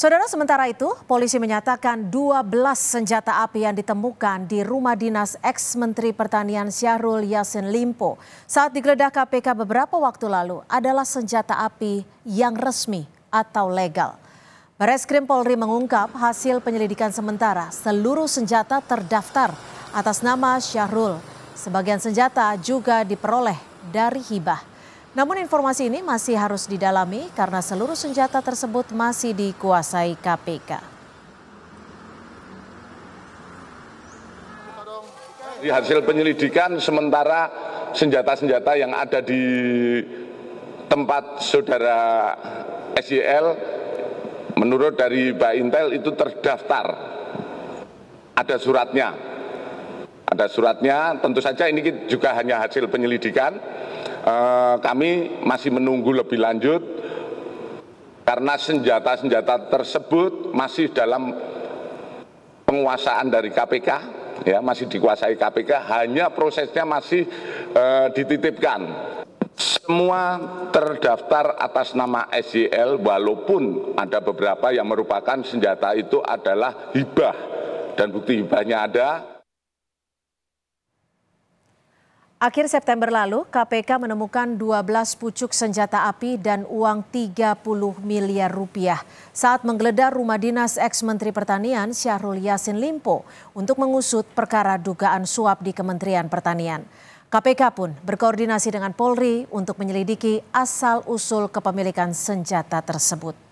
Saudara sementara itu, polisi menyatakan 12 senjata api yang ditemukan di rumah dinas ex-menteri pertanian Syahrul Yassin Limpo saat digeledah KPK beberapa waktu lalu adalah senjata api yang resmi atau legal. Bareskrim Polri mengungkap hasil penyelidikan sementara seluruh senjata terdaftar atas nama Syahrul. Sebagian senjata juga diperoleh dari hibah. Namun informasi ini masih harus didalami karena seluruh senjata tersebut masih dikuasai KPK. Di hasil penyelidikan sementara senjata-senjata yang ada di tempat saudara SEL menurut dari Mbak Intel itu terdaftar. Ada suratnya. Ada suratnya, tentu saja ini juga hanya hasil penyelidikan. Eh, kami masih menunggu lebih lanjut karena senjata-senjata tersebut masih dalam penguasaan dari KPK, ya masih dikuasai KPK, hanya prosesnya masih e, dititipkan. Semua terdaftar atas nama SJL walaupun ada beberapa yang merupakan senjata itu adalah hibah dan bukti hibahnya ada. Akhir September lalu, KPK menemukan 12 pucuk senjata api dan uang 30 miliar rupiah saat menggeledah rumah dinas ex-Menteri Pertanian Syahrul Yasin Limpo untuk mengusut perkara dugaan suap di Kementerian Pertanian. KPK pun berkoordinasi dengan Polri untuk menyelidiki asal-usul kepemilikan senjata tersebut.